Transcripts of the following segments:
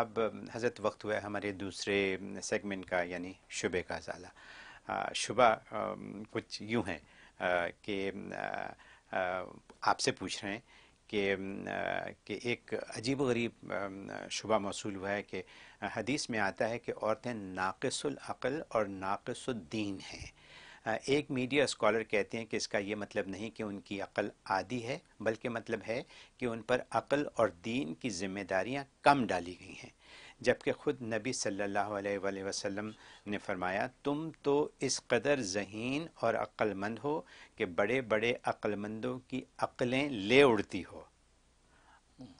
अब हजरत वक्त हुआ हमारे दूसरे सेगमेंट का यानी शुबे का जाला शुबा कुछ यूँ है कि आपसे पूछ रहे हैं कि कि एक अजीब गरीब शुबा मौसू हुआ है कि हदीस में आता है कि औरतें नाकसुल अक़ल और नाकसुद्दीन हैं एक मीडिया स्कॉलर कहते हैं कि इसका ये मतलब नहीं कि उनकी अकल आदि है बल्कि मतलब है कि उन पर अकल और दीन की जिम्मेदारियाँ कम डाली गई हैं जबकि ख़ुद नबी सल्लल्लाहु अलैहि वसल्लम ने फरमाया तुम तो इस कदर जहीन और अक्लमंद हो कि बड़े बड़े अक्लमंदों की अक्लें ले उड़ती हो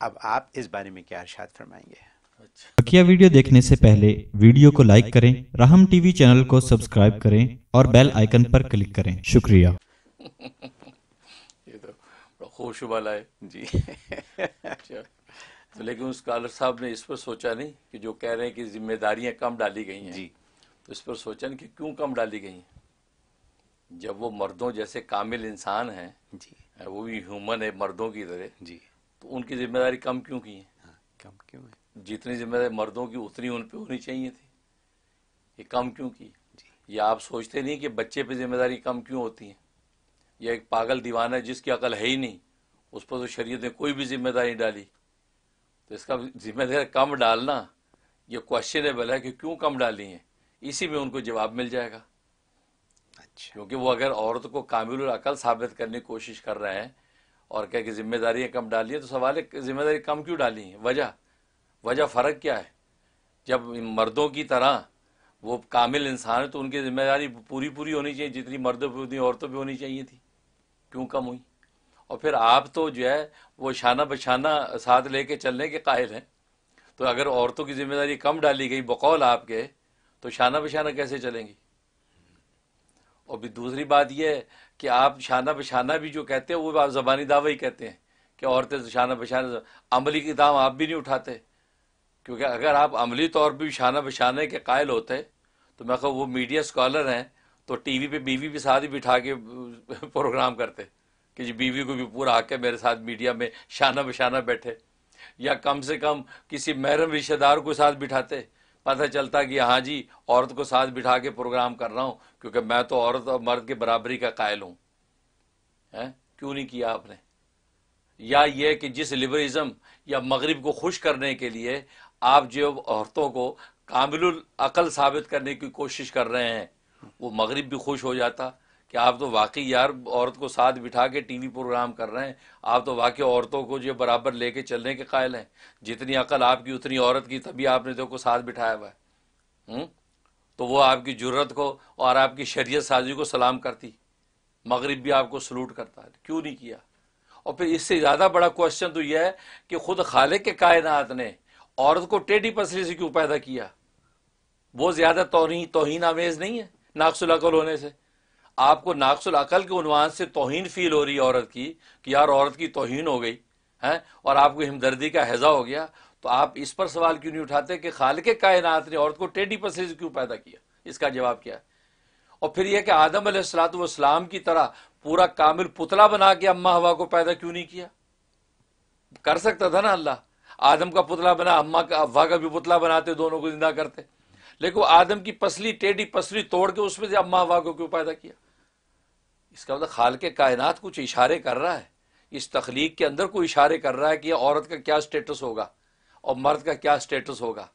अब आप इस बारे में क्या अरशात फरमाएंगे बकिया वीडियो देखने से पहले वीडियो को लाइक करें राहम टीवी चैनल को सब्सक्राइब करें और बेल आइकन पर क्लिक करें शुक्रिया ये तो खुश वाला है जी तो लेकिन उस साहब ने इस पर सोचा नहीं कि जो कह रहे हैं कि जिम्मेदारियां कम डाली गई हैं जी तो इस पर सोचा नहीं कि क्यों कम डाली गई हैं जब वो मर्दों जैसे कामिल इंसान हैं जी वो भी ह्यूमन है मर्दों की तरह जी तो उनकी जिम्मेदारी कम क्यों की है हाँ, कम क्यों है जितनी जिम्मेदारी मर्दों की उतनी उन पर होनी चाहिए थी ये कम क्यों की या आप सोचते नहीं कि बच्चे पे जिम्मेदारी कम क्यों होती है या एक पागल दीवाना है जिसकी अकल है ही नहीं उस पर तो शरीयत ने कोई भी जिम्मेदारी डाली तो इसका जिम्मेदारी कम डालना ये क्वेश्चनेबल है कि क्यों कम डाली है इसी में उनको जवाब मिल जाएगा अच्छा क्योंकि वो अगर औरत को कामिल अकल साबित करने की कोशिश कर रहे हैं और क्या कि जिम्मेदारियाँ कम डाली है तो सवाल है जिम्मेदारी कम क्यों डाली है वजह वजह फ़र्क क्या है जब मर्दों की तरह वो कामिल इंसान है तो उनकी जिम्मेदारी पूरी पूरी होनी चाहिए जितनी मर्दों पर उतनी औरतों पर होनी चाहिए थी क्यों कम हुई और फिर आप तो जो है वो शाना बशाना साथ लेके चलने के कायल हैं तो अगर औरतों की जिम्मेदारी कम डाली गई बकौल आपके तो शाना बशाना कैसे चलेंगी और भी दूसरी बात यह है कि आप शाना बशाना भी जो कहते हैं वो आप ज़बानी दावा ही कहते हैं कि औरतें शाना बशाना अमली दाम आप भी नहीं उठाते क्योंकि अगर आप अमली तौर पर शाना बिछाने के कायल होते तो मैं कहूँ वो मीडिया स्कॉलर हैं तो टीवी पे बीवी भी साथ ही बिठा के प्रोग्राम करते कि जी बीवी को भी पूरा आके मेरे साथ मीडिया में शाना बिछाना बैठे या कम से कम किसी महरम रिश्तेदार को साथ बिठाते पता चलता कि हाँ जी औरत को साथ बिठा के प्रोग्राम कर रहा हूँ क्योंकि मैं तो औरत और मर्द के बराबरी का कायल हूँ हैं क्यों नहीं किया आपने या ये कि जिस लिबरलिज्म या मगरब को खुश करने के लिए आप जो औरतों को कामिल अकल साबित करने की कोशिश कर रहे हैं वो मगरब भी खुश हो जाता कि आप तो वाकई यार औरत को साथ बिठा के टीवी प्रोग्राम कर रहे हैं आप तो वाकई औरतों को जो बराबर लेके चलने के कायल हैं जितनी अकल आपकी उतनी औरत की तभी आपने तो को साथ बिठाया हुआ है हुँ? हम्म? तो वो आपकी जरूरत को और आपकी शरीय साजी को सलाम करती मगरब भी आपको सलूट करता है क्यों नहीं किया और फिर इससे ज़्यादा बड़ा क्वेश्चन तो यह है कि ख़ुद खालिक के कायनात ने औरत को टेढ़ी पसली से क्यों पैदा किया वो ज्यादा तोहनी तोहन आमेज नहीं है नाकसुल अकल होने से आपको नाकसुल अकल के उनवान से तोहन फील हो रही है औरत की कि यार औरत की तोहन हो गई है और आपको हिमदर्दी का हैजा हो गया तो आप इस पर सवाल क्यों नहीं उठाते कि खाल के कायनात ने औरत को टेढ़ी पसली से क्यों पैदा किया इसका जवाब क्या है और फिर यह कि आदम सलाम की तरह पूरा कामिल पुतला बना के अम्मा हवा को पैदा क्यों नहीं किया कर सकता था ना अल्लाह आदम का पुतला बना अम्मा का अब्वा का भी पुतला बनाते दोनों को जिंदा करते लेकिन आदम की पसली टेढ़ी पसली तोड़ के उसमें से अम्मा अब्वा को क्यों पैदा किया इसका मतलब खाल के कायनात कुछ इशारे कर रहा है इस तखलीक के अंदर कोई इशारे कर रहा है कि औरत का क्या स्टेटस होगा और मर्द का क्या स्टेटस होगा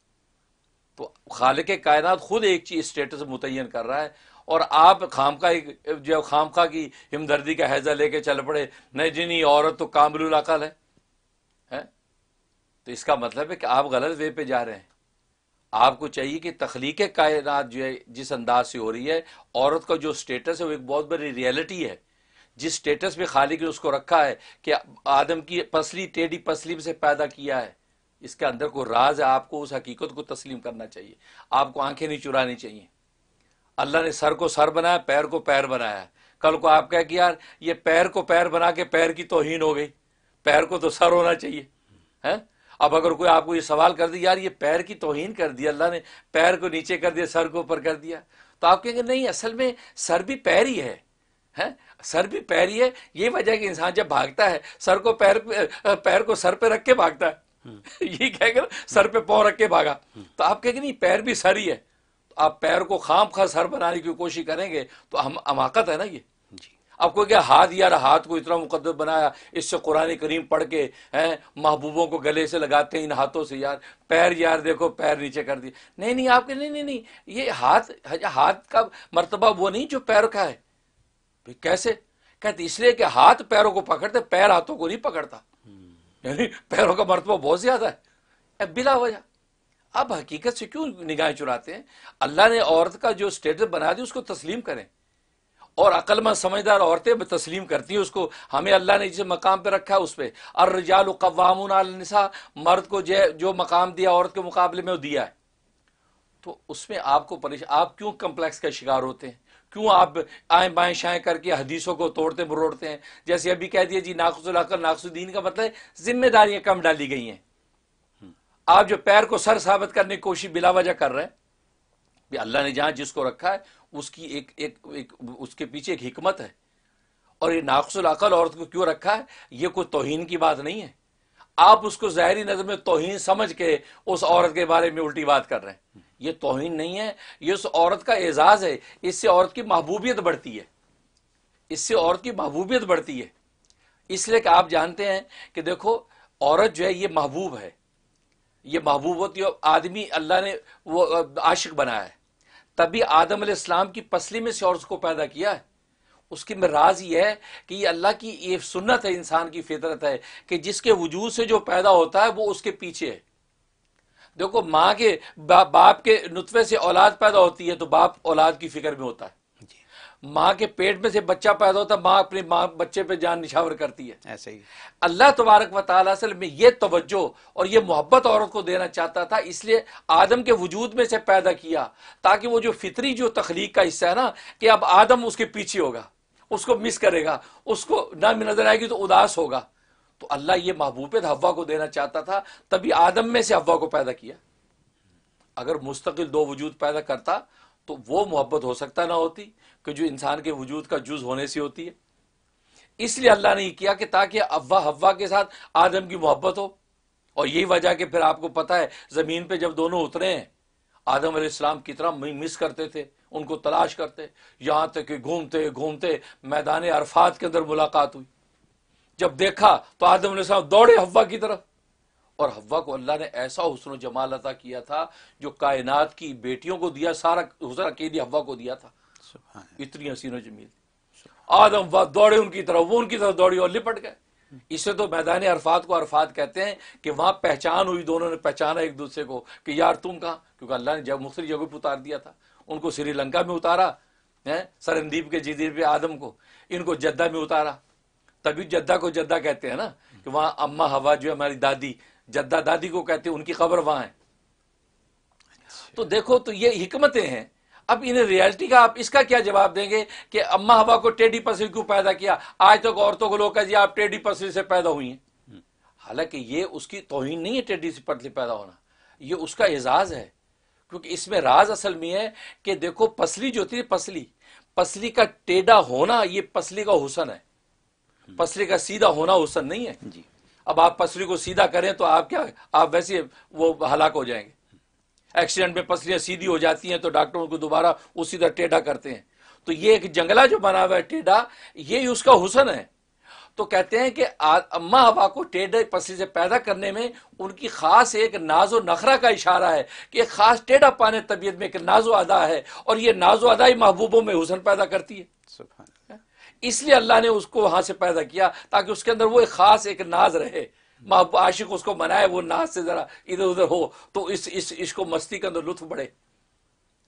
तो खाल के कायनात खुद एक चीज़ स्टेटस मुतन कर रहा है और आप खाम का एक जो खाम खा की हमदर्दी का हैजा लेके चल पड़े नहीं जी नहीं औरत तो कामरुल अकल है तो इसका मतलब है कि आप गलत वे पे जा रहे हैं आपको चाहिए कि तख्लीक कायनात जो है जिस अंदाज से हो रही है औरत का जो स्टेटस है वो एक बहुत बड़ी रियलिटी है जिस स्टेटस पे खालिक ने उसको रखा है कि आदम की पसली टेढ़ी पसली से पैदा किया है इसके अंदर को राज है आपको उस हकीकत को तस्लीम करना चाहिए आपको आंखें नहीं चुरानी चाहिए अल्लाह ने सर को सर बनाया पैर को पैर बनाया कल को आप कह के यार ये पैर को पैर बना के पैर की तोहीन हो गई पैर को तो सर होना चाहिए है अब अगर कोई आपको ये सवाल कर दे यार ये पैर की तोहन कर दी अल्लाह ने पैर को नीचे कर दिया सर को ऊपर कर दिया तो आप कहेंगे नहीं असल में सर भी पैर ही है है सर भी पैर ही है ये वजह है कि इंसान जब भागता है सर को पैर पैर को सर पे रख के भागता है हम्म। ये कहकर सर पे पाँव रख के भागा हम्म। तो आप कहेंगे नहीं पैर भी सर ही है तो आप पैर को खाम खा सर बनाने की कोशिश करेंगे तो हम अमाकत है ना ये आपको क्या हाथ यार हाथ को इतना मुकदस बनाया इससे कुरान करीम पढ़ के हैं महबूबों को गले से लगाते हैं इन हाथों से यार पैर यार देखो पैर नीचे कर दिए नहीं नहीं आपके नहीं नहीं नहीं ये हाथ अच्छा, हाथ का मर्तबा वो नहीं जो पैर का है भाई कैसे कहते इसलिए कि हाथ पैरों को पकड़ते पैर हाथों को नहीं पकड़ता यानी पैरों का मरतबा बहुत ज़्यादा है अब बिला वजह अब हकीकत से क्यों निगाहें चुराते हैं अल्लाह ने औरत का जो स्टेटस बना दिया उसको तस्लीम करें और अकलमंद समझदार औरतें तस्लीम करती हैं उसको हमें अल्लाह ने जिस मकाम पर रखा है उस पर अर्रजाल कवामसा मर्द को जय जो मकाम दिया औरत के मुकाबले में वो दिया है तो उसमें आपको परेश आप क्यों कम्प्लेक्स का शिकार होते हैं क्यों आप आए बाएं शाएँ करके हदीसों को तोड़ते मरोड़ते हैं जैसे अभी कह दिया जी अकल नाखुसुद्दीन का मतलब जिम्मेदारियाँ कम डाली गई हैं आप जो पैर को सर साबित करने की कोशिश बिलावजा कर रहे हैं कि अल्लाह ने जहाँ जिसको रखा है उसकी एक एक, एक उसके पीछे एक हिकमत है और ये अकल औरत को क्यों रखा है ये कोई तोहन की बात नहीं है आप उसको जहरी नज़र में तोहन समझ के उस औरत के बारे में उल्टी बात कर रहे हैं ये तोहन नहीं है ये उस औरत का एजाज़ है इससे औरत की महबूबियत बढ़ती है इससे औरत की महबूबियत बढ़ती है इसलिए कि आप जानते हैं कि देखो औरत जो है ये महबूब है ये महबूब होती आदमी अल्लाह ने वो आशिक बनाया है तभी आदम इस्लाम की पसली में से और उसको पैदा किया है उसकी राज ये है कि ये अल्लाह की ये सुन्नत है इंसान की फितरत है कि जिसके वजूद से जो पैदा होता है वो उसके पीछे है देखो माँ के बा, बाप के नुतवे से औलाद पैदा होती है तो बाप औलाद की फिक्र में होता है माँ के पेट में से बच्चा पैदा होता है माँ अपने माँ बच्चे पे जान निछावर करती है ऐसे ही अल्लाह तबारक व असल में ये तवज्जो और ये मोहब्बत औरत को देना चाहता था इसलिए आदम के वजूद में से पैदा किया ताकि वो जो फितरी जो तखलीक का हिस्सा है ना कि अब आदम उसके पीछे होगा उसको मिस करेगा उसको ना नजर आएगी तो उदास होगा तो अल्लाह ये महबूब हवा को देना चाहता था तभी आदम में से हवा को पैदा किया अगर मुस्तकिल दो वजूद पैदा करता तो वो मोहब्बत हो सकता ना होती कि जो इंसान के वजूद का जुज होने से होती है इसलिए अल्लाह ने किया कि ताकि अव्वा हवा के साथ आदम की मोहब्बत हो और यही वजह कि फिर आपको पता है ज़मीन पर जब दोनों उतरे हैं आदम आदम कितना मिस करते थे उनको तलाश करते यहां तक कि घूमते घूमते मैदान अरफात के अंदर मुलाकात हुई जब देखा तो आदम दौड़े हवा की तरफ और हवा को अल्लाह ने ऐसा हुसन जमाल अता किया था जो कायनात की बेटियों को दिया सारा हुसन अकेली हवा को दिया था इतनी हसीन जमील आदम वह दौड़े उनकी तरफ वो उनकी तरफ दौड़ी और लिपट गए इसे तो मैदान अरफात को अरफात कहते हैं कि वहां पहचान हुई दोनों ने पहचाना एक दूसरे को कि यार तुम कहा क्योंकि अल्लाह ने जब मुख्तलि जगह पर उतार दिया था उनको श्रीलंका में उतारा है सरनदीप के जजीर पे आदम को इनको जद्दा में उतारा तभी जद्दा को जद्दा कहते हैं ना कि वहां अम्मा हवा जो है हमारी दादी जद्दा दादी को कहते हैं उनकी खबर वहां है अच्छा। तो देखो तो ये हिकमतें हैं अब इन रियलिटी का आप इसका क्या जवाब देंगे कि अम्मा हवा को टेडी पसरी क्यों पैदा किया आज तक तो औरतों को लोग कह आप टेडी पसली से पैदा हुई हैं हम्म। हालांकि ये उसकी तोहिन नहीं है टेडी से पतली पैदा होना ये उसका एजाज है क्योंकि इसमें राज असल में है कि देखो पसली जो होती है पसली पसली का टेढ़ा होना ये पसली का हुसन है हम्म। पसली का सीधा होना हुसन नहीं है जी अब आप पसली को सीधा करें तो आप क्या आप वैसे वो हलाक हो जाएंगे एक्सीडेंट में पसलियाँ सीधी हो जाती हैं तो डॉक्टर उनको दोबारा उसी तरह टेढ़ा करते हैं तो ये एक जंगला जो बना हुआ है टेढ़ा ये उसका हुसन है तो कहते हैं कि अम्मा हवा को टेढ़े पसली से पैदा करने में उनकी खास एक नाजो नखरा का इशारा है कि एक खास टेढ़ा पाने तबीयत में एक नाजो अदा है और ये नाजो अदा ही महबूबों में हुसन पैदा करती है इसलिए अल्लाह ने उसको वहां से पैदा किया ताकि उसके अंदर वो एक ख़ास एक नाज रहे आशिक उसको मनाए वो नाज से ज़रा इधर उधर हो तो इस इस इसको मस्ती के अंदर लुत्फ बढ़े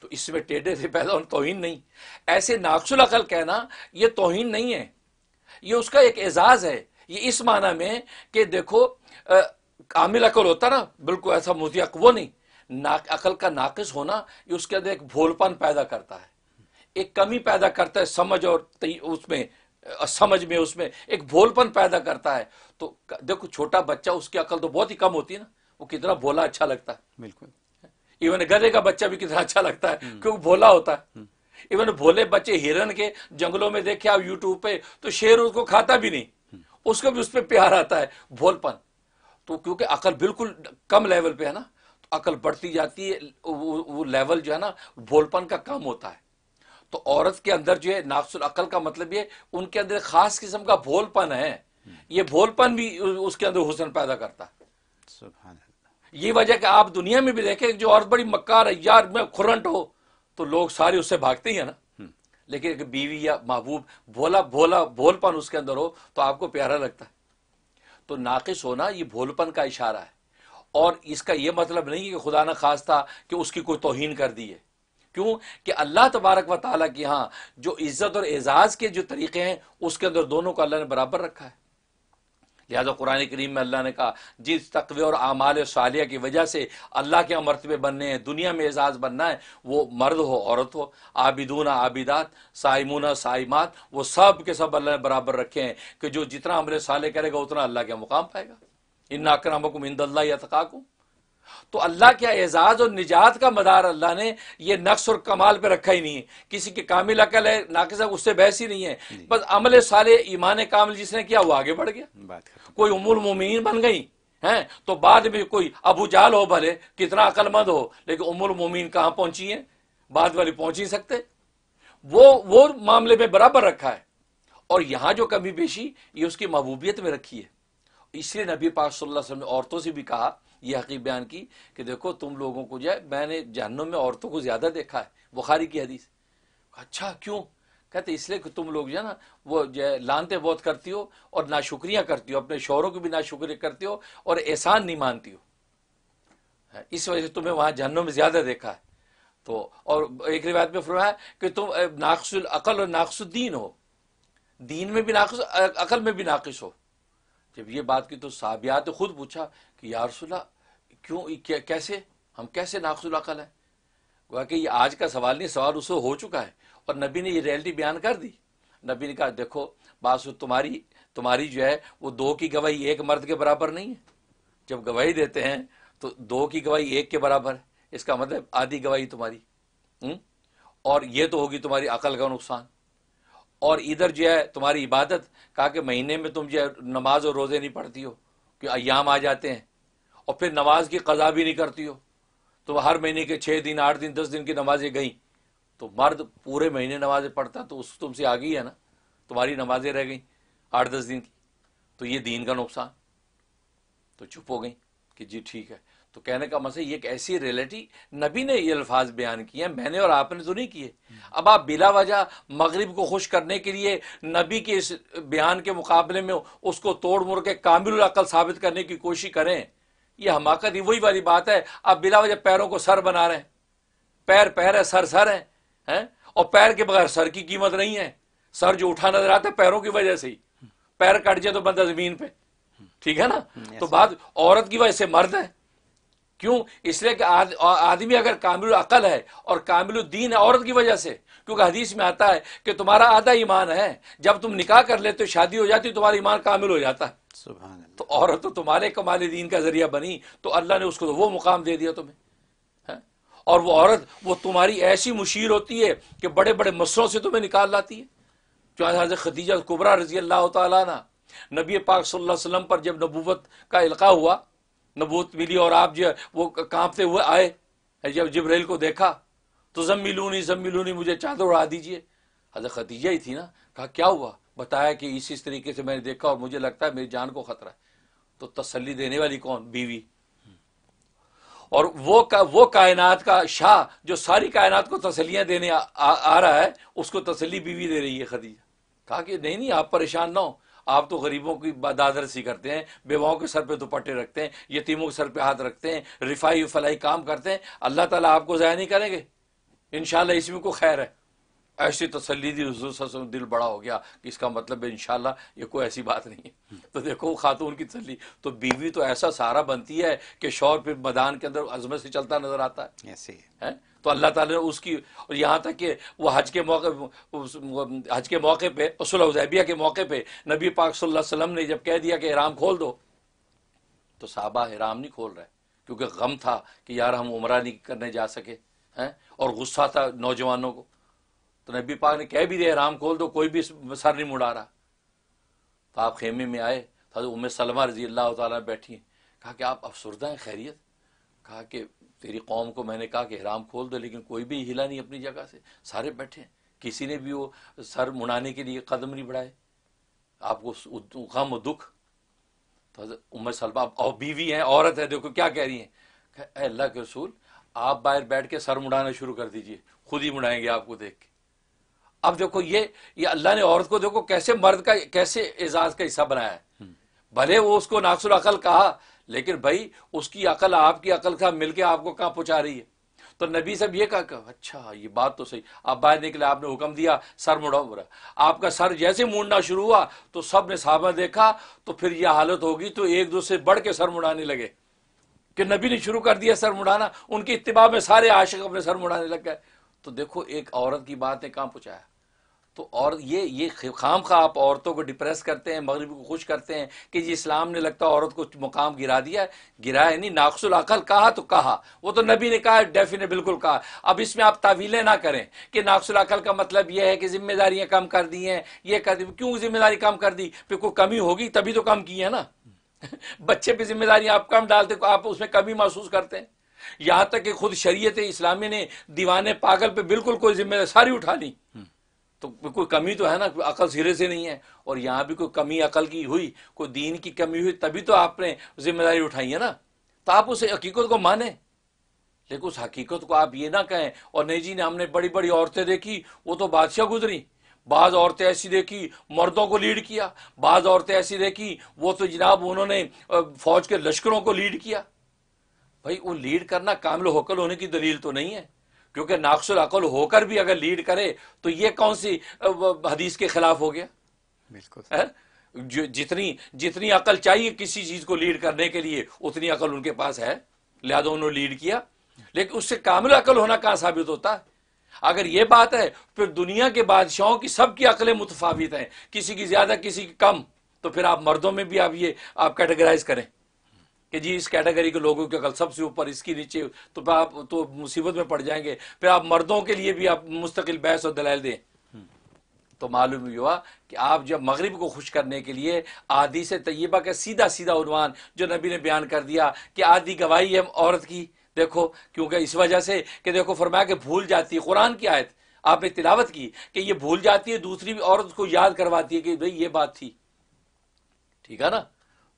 तो इसमें टेढ़े से पैदा होना तोहिन नहीं ऐसे नाकसुल अकल कहना ये तोहिन नहीं है ये उसका एक एजाज़ है ये इस माना में कि देखो कामिल अकल होता ना बिल्कुल ऐसा मुतिया वो नहीं ना अकल का नाकस होना ये उसके अंदर एक भोलपन पैदा करता है एक कमी पैदा करता है समझ और उसमें समझ में उसमें एक भोलपन पैदा करता है तो देखो छोटा बच्चा उसकी अकल तो बहुत ही कम होती है ना वो कितना भोला अच्छा लगता है बिल्कुल इवन गधे का बच्चा भी कितना अच्छा लगता है हम्म। क्योंकि भोला होता है हम्म। इवन भोले बच्चे हिरन के जंगलों में देखे आप यूट्यूब पे तो शेर उसको खाता भी नहीं हम्म। उसको भी उस पर प्यार आता है भोलपन तो क्योंकि अकल बिल्कुल कम लेवल पे है ना तो अकल बढ़ती जाती है वो, वो लेवल जो है ना भोलपन का कम होता है तो औरत के अंदर जो है नाकसुल अकल का मतलब ये उनके अंदर खास किस्म का भोलपन है ये भोलपन भी उसके अंदर हुसन पैदा करता ये वजह कि आप दुनिया में भी देखें जो औरत बड़ी मक्कार यार में खुरंट हो तो लोग सारे उससे भागते ही है ना हम्म। लेकिन एक बीवी या महबूब भोला भोला भोलपन उसके अंदर हो तो आपको प्यारा लगता है तो नाकिस होना ये भोलपन का इशारा है और इसका ये मतलब नहीं कि खुदा न खास था कि उसकी कोई तोहन कर दी है क्यों कि अल्लाह तबारक व ताली के यहाँ जो इज़्ज़त और एज़ाज़ के जो तरीक़े हैं उसके अंदर दोनों को अल्लाह ने बराबर रखा है लिहाजा कुरान करीम में अल्लाह ने कहा जिस तकवे और आमाल सालिया की वजह से अल्लाह के मरतबे बनने हैं दुनिया में एजाज़ बनना है वो मर्द हो औरत हो आबिदून आबिदात साइमूना साइमात वो सब के सब अल्लाह ने बराबर रखे हैं कि जो जितना अमल साले करेगा उतना अल्लाह के मुकाम पाएगा इन नाकर हमकुम इंदल्ला या थकाकुम तो अल्लाह के एजाज़ और निजात का मदार अल्लाह ने ये नक्स और कमाल पर रखा ही नहीं है किसी की कामिल अकल है नाकिस उससे बहस ही नहीं है बस अमल सारे ईमान कामिल जिसने किया वो आगे बढ़ गया कोई उमुल मुमिन बन गई हैं तो बाद में कोई अबू जाल हो भले कितना अकलमंद हो लेकिन उमुल मुमिन कहां पहुंची है बाद वाले पहुंच ही सकते वो वो मामले में बराबर रखा है और यहां जो कमी पेशी ये उसकी महबूबियत में रखी है इसलिए नबी पाक सल्लल्लाहु अलैहि वसल्लम ने औरतों से भी कहा ये हकीक बयान की कि देखो तुम लोगों को जो है मैंने जहनों में औरतों को ज़्यादा देखा है बुखारी की हदीस अच्छा क्यों कहते इसलिए कि तुम लोग जो है ना वो जो है लानते बहुत करती हो और नाशुक्रियाँ करती हो अपने शोरों की भी नाशुक्रिया करती हो और एहसान नहीं मानती हो हाँ, इस वजह से तुम्हें वहां जहनों में ज़्यादा देखा है तो और एक रिवायत में फरमाया कि तुम नाकसुल अकल और नाकसुद्दीन हो दीन में भी नाकस अकल में भी नाकस हो जब ये बात की तो साबियात खुद पूछा कि यारसुल्ला क्यों क्या, कैसे हम कैसे अक़ल हैं गोया कि ये आज का सवाल नहीं सवाल उससे हो चुका है और नबी ने ये रियलिटी बयान कर दी नबी ने कहा देखो बात तुम्हारी तुम्हारी जो है वो दो की गवाही एक मर्द के बराबर नहीं है जब गवाही देते हैं तो दो की गवाही एक के बराबर है इसका मतलब आधी गवाही तुम्हारी हुँ? हम्म? और ये तो होगी तुम्हारी अकल का नुकसान और इधर जो है तुम्हारी इबादत कहा कि महीने में तुम जो है नमाज और रोज़े नहीं पढ़ती हो कि अयाम आ जाते हैं और फिर नमाज की कज़ा भी नहीं करती हो तो वह हर महीने के छः दिन आठ दिन दस दिन की नमाजें गई तो मर्द पूरे महीने नमाजें पढ़ता तो उस तुमसे आ गई है ना तुम्हारी नमाजें रह गई आठ दस दिन की तो ये दीन का नुकसान तो चुप हो गई कि जी ठीक है तो कहने का मसला ये एक ऐसी रियलिटी नबी ने ये अल्फाज बयान किए हैं मैंने और आपने तो नहीं किए अब आप बिला वजह मगरब को खुश करने के लिए नबी के इस बयान के मुकाबले में उसको तोड़ मोड़ के कामिल अकल साबित करने की कोशिश करें ये हमाकत ही वही वाली बात है आप बिला वजह पैरों को सर बना रहे हैं पैर पैर है सर सर है है? और पैर के बगैर सर की कीमत नहीं है सर जो उठा नजर आता है पैरों की वजह से ही पैर कट जाए तो बंदा जमीन पे ठीक है ना हम्म, तो बात औरत की वजह से मर्द है क्यों इसलिए कि आदमी अगर कामिल अकल है और कामिल दीन है औरत की वजह से क्योंकि हदीस में आता है कि तुम्हारा आधा ईमान है जब तुम निकाह कर लेते हो शादी हो जाती तुम्हारा ईमान कामिल हो जाता है तो औरत तो तुम्हारे कमाल दीन का जरिया बनी तो अल्लाह ने उसको तो वो मुकाम दे दिया तुम्हें है? और वो औरत वो तुम्हारी ऐसी मुशीर होती है कि बड़े बड़े मसलों से तुम्हें निकाल लाती है जो हजरत खदीजा कुबरा रजी अल्लाह तबी पाक सल्लल्लाहु पर जब नबूबत का इलका हुआ नबूत मिली और आप जो वो कांपते हुए आए जब जबरेल को देखा तो मिलू नहीं मुझे चादर उड़ा दीजिए हजर खदीजा ही थी ना कहा क्या हुआ बताया कि इस इस तरीके से मैंने देखा और मुझे लगता है मेरी जान को खतरा है तो तसल्ली देने वाली कौन बीवी और वो का, वो कायनात का शाह जो सारी कायनात को तसलियां देने आ, आ, आ रहा है उसको तसली बीवी दे रही है खदीजा कहा कि नहीं नहीं आप परेशान ना हो आप तो गरीबों की दादरसी करते हैं बेवाओं के सर पे दुपट्टे रखते हैं यतीमों के सर पे हाथ रखते हैं रिफाई फलाई काम करते हैं अल्लाह ताला आपको जया नहीं करेंगे इन इसमें को खैर है ऐसी तसली दी दिल बड़ा हो गया कि इसका मतलब है इनशाला ये कोई ऐसी बात नहीं है तो देखो खातून की तसली तो बीवी तो ऐसा सहारा बनती है कि शौर फिर मैदान के अंदर अजमत से चलता नजर आता है ऐसे है, है? तो अल्लाह ताला ने उसकी और यहाँ तक कि वो हज के मौके हज के मौके पे उसलैबिया के मौके पे नबी पाक सल्लल्लाहु ने जब कह दिया कि हराम खोल दो तो साहबा इराम नहीं खोल रहे क्योंकि गम था कि यार हम उम्र नहीं करने जा सके हैं और गुस्सा था नौजवानों को तो नबी पाक ने कह भी दिया राम खोल दो कोई भी सर नहीं मुड़ा रहा तो आप खेमे में आए तो उम सलमा रजी अल्लाह तला बैठी कहा कि आप अफसरदा हैं खैरियत कहा कि तेरी कौम को मैंने कहा कि हराम खोल दो लेकिन कोई भी हिला नहीं अपनी जगह से सारे बैठे हैं किसी ने भी वो सर मुड़ाने के लिए कदम नहीं बढ़ाए आपको गम दुख तो उमर सलमा और बीवी हैं औरत है देखो क्या कह रही हैं अल्लाह के रसूल आप बाहर बैठ के सर मुड़ाना शुरू कर दीजिए खुद ही मुड़ाएंगे आपको देख के अब देखो ये ये अल्लाह ने औरत को देखो कैसे मर्द का कैसे एजाज का हिस्सा बनाया है हम्म। भले वो उसको नासुर अकल कहा लेकिन भाई उसकी अकल आपकी अकल का मिलके आपको कहाँ पहुंचा रही है तो नबी सब ये कहा अच्छा ये बात तो सही आप बाहर निकले आपने हुक्म दिया सर मुड़ा मुड़ा आपका सर जैसे मुड़ना शुरू हुआ तो सब ने साहबा देखा तो फिर यह हालत होगी तो एक दूसरे बढ़ के सर मुड़ाने लगे कि नबी ने शुरू कर दिया सर मुड़ाना उनकी इतबा में सारे आशिक अपने सर मुड़ाने लग गए तो देखो एक औरत की बात ने कहा पूछा है तो और ये ये खाम खा आप औरतों को डिप्रेस करते हैं मगरब को खुश करते हैं कि जी इस्लाम ने लगता औरत को मुकाम गिरा दिया गिराया नहीं नाकसुल अकल कहा तो कहा वो तो नबी ने कहा डेफी ने बिल्कुल कहा अब इसमें आप तावीलें ना करें कि नाकसुल अकल का मतलब यह है कि जिम्मेदारियां कम कर दी हैं यह कर दी क्यों जिम्मेदारी कम कर दी फिर कोई कमी होगी तभी तो कम की है ना बच्चे पर जिम्मेदारियां आप कम डालते आप उसमें कमी महसूस करते हैं यहां तक कि खुद शरीयत इस्लामी ने दीवाने पागल पे बिल्कुल कोई जिम्मेदारी सारी उठा ली हम्म। तो कोई कमी तो है ना अकल सिरे से नहीं है और यहां भी कोई कमी अकल की हुई कोई दीन की कमी हुई तभी तो आपने जिम्मेदारी उठाई है ना तो आप उस हकीकत को माने लेकिन उस हकीकत को आप ये ना कहें और नहीं जी ने हमने बड़ी बड़ी औरतें देखी वो तो बादशाह गुजरी बाज़ औरतें ऐसी देखी मर्दों को लीड किया बाज़ औरतें ऐसी देखी वो तो जनाब उन्होंने फौज के लश्करों को लीड किया भाई वो लीड करना कामिल होकल होने की दलील तो नहीं है क्योंकि नाक्सुल अकल होकर भी अगर लीड करे तो ये कौन सी हदीस के खिलाफ हो गया बिल्कुल जितनी जितनी अकल चाहिए किसी चीज को लीड करने के लिए उतनी अकल उनके पास है लिहाजा उन्होंने लीड किया लेकिन उससे कामिल अकल होना कहाँ साबित होता है अगर ये बात है फिर दुनिया के बादशाहों की सबकी अकलें मुतफावित हैं किसी की ज्यादा किसी की कम तो फिर आप मर्दों में भी आप ये आप कैटेगराइज करें कि जी इस कैटेगरी के लोगों के अकल सबसे ऊपर इसकी नीचे तो आप तो मुसीबत में पड़ जाएंगे फिर आप मर्दों के लिए भी आप मुस्तकिल बहस और दलाल दें तो मालूम हुआ कि आप जब मगरब को खुश करने के लिए आदि से तयबा का सीधा सीधा उनवान जो नबी ने बयान कर दिया कि आदि गवाही है औरत की देखो क्योंकि इस वजह से कि देखो फरमाया कि भूल जाती है कुरान की आयत आपने तिलावत की कि ये भूल जाती है दूसरी भी औरत को याद करवाती है कि भाई ये बात थी ठीक है ना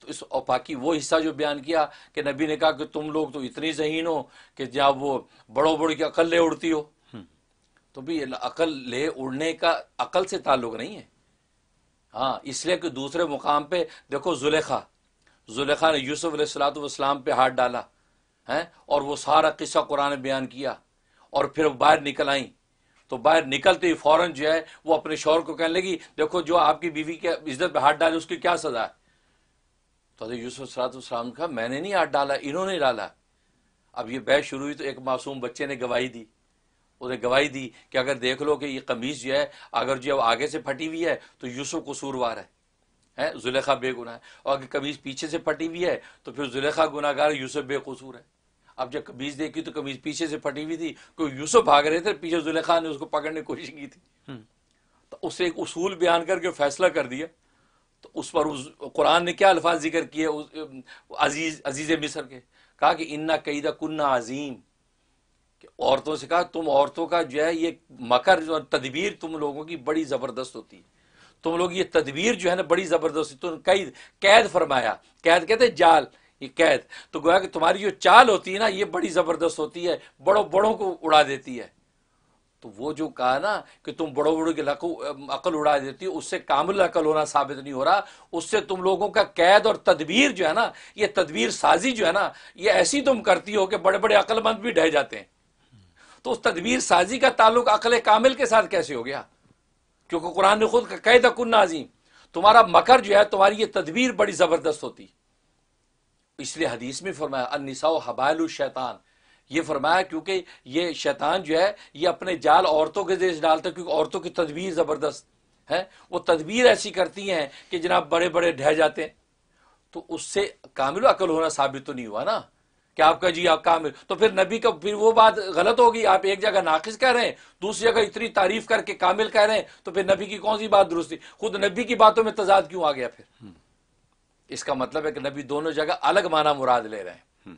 तो इस और बाकी वो हिस्सा जो बयान किया कि नबी ने कहा कि तुम लोग तो इतनी जहीन हो कि जब वो बड़ों बड़ों की अकल ले उड़ती हो हम्म। तो भी अकल ले उड़ने का अकल से ताल्लुक नहीं है हाँ इसलिए कि दूसरे मुकाम पे देखो जुलेखा जुलेखा ने यूसुफ सलातम पे हाथ डाला है और वो सारा किस्सा कुरान बयान किया और फिर बाहर निकल आई तो बाहर निकलते ही फ़ौरन जो है वो अपने शोर को कहने लगी देखो जो आपकी बीवी के इज्जत पे हाथ डाले उसकी क्या सज़ा है तो यूसुफ सलातम का मैंने नहीं हाथ डाला इन्होंने डाला अब ये बहस शुरू हुई तो एक मासूम बच्चे ने गवाही दी उसने गवाही दी कि अगर देख लो कि ये कमीज़ जो है अगर जो आगे से फटी हुई है तो यूसुफ कसूरवार है है जुलेखा बेगुनाह है और अगर कमीज़ पीछे से फटी हुई है तो फिर जुलेखा गुनागार यूसुफ बेकसूर है अब जब कमीज़ देखी तो कमीज़ पीछे से फटी हुई थी क्योंकि तो यूसुफ भाग रहे थे पीछे जुलेखा ने उसको पकड़ने की कोशिश की थी हम्म। तो उससे एक उसूल बयान करके फैसला कर दिया तो उस पर उस कुरान ने क्या अल्फाज जिक्र किए अजीज़ अजीज़ मिस्र के कहा कि इन्ना कईदा कन्ना अजीम औरतों से कहा तुम औरतों का जो है ये मकर जो तदबीर तुम लोगों की बड़ी ज़बरदस्त होती है तुम लोग ये तदबीर जो है ना बड़ी ज़बरदस्त तुम कई कैद फरमाया कैद कहते जाल ये कैद तो गोया कि तुम्हारी जो चाल होती है ना ये बड़ी ज़बरदस्त होती है बड़ों बड़ों को उड़ा देती है तो वो जो कहा ना कि तुम बड़ों बड़ों की अकल उड़ा देती हो उससे कामिल अकल होना साबित नहीं हो रहा उससे तुम लोगों का कैद और तदबीर जो है ना ये तदबीर साजी जो है ना ये ऐसी तुम करती हो कि बड़े बड़े अकलमंद भी ढह जाते हैं तो उस तदबीर साजी का ताल्लुक अकल कामिल के साथ कैसे हो गया क्योंकि कुरान ने खुद कैद अकुन्ना अजीम तुम्हारा मकर जो है तुम्हारी ये तदबीर बड़ी ज़बरदस्त होती इसलिए हदीस में फरमाया अनिसा हबायल शैतान ये फरमाया क्योंकि ये शैतान जो है ये अपने जाल औरतों के जरिए डालता क्योंकि औरतों की तदबीर ज़बरदस्त है वो तदबीर ऐसी करती हैं कि जनाब बड़े बड़े ढह जाते हैं तो उससे कामिल अकल होना साबित तो नहीं हुआ ना कि आपका जी आप कामिल तो फिर नबी का फिर वो बात गलत होगी आप एक जगह नाकिस कह रहे हैं दूसरी जगह इतनी तारीफ करके कामिल कह रहे हैं तो फिर नबी की कौन सी बात दुरुस्त थी खुद नबी की बातों में तजाद क्यों आ गया फिर हम्म। इसका मतलब है कि नबी दोनों जगह अलग माना मुराद ले रहे हैं हम्म।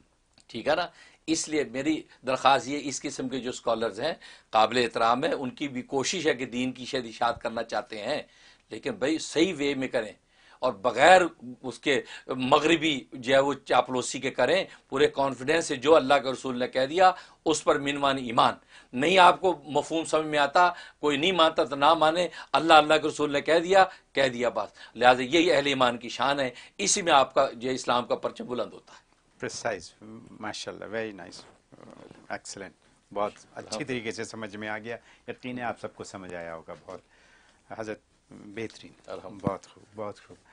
ठीक है ना इसलिए मेरी दरख्वास्त ये इस किस्म के जो स्कॉलर्स हैं काबिल एहतराम है उनकी भी कोशिश है कि दीन की शायद इशात करना चाहते हैं लेकिन भाई सही वे में करें और बग़ैर उसके मगरबी जो है वो चापलोसी के करें पूरे कॉन्फिडेंस से जो अल्लाह के रसूल ने कह दिया उस पर मिनवान ईमान नहीं आपको मफहम समझ में आता कोई नहीं मानता तो ना माने अल्लाह अल्लाह के रसूल ने कह दिया कह दिया बस लिहाजा यही अहल ईमान की शान है इसी में आपका जो इस्लाम का परचम बुलंद होता है प्रिसाइज माशा वेरी नाइस एक्सलेंट बहुत अच्छी तरीके से समझ में आ गया यकीन है आप सबको समझ आया होगा बहुत हजरत बेहतरीन बहुत खूब बहुत खूब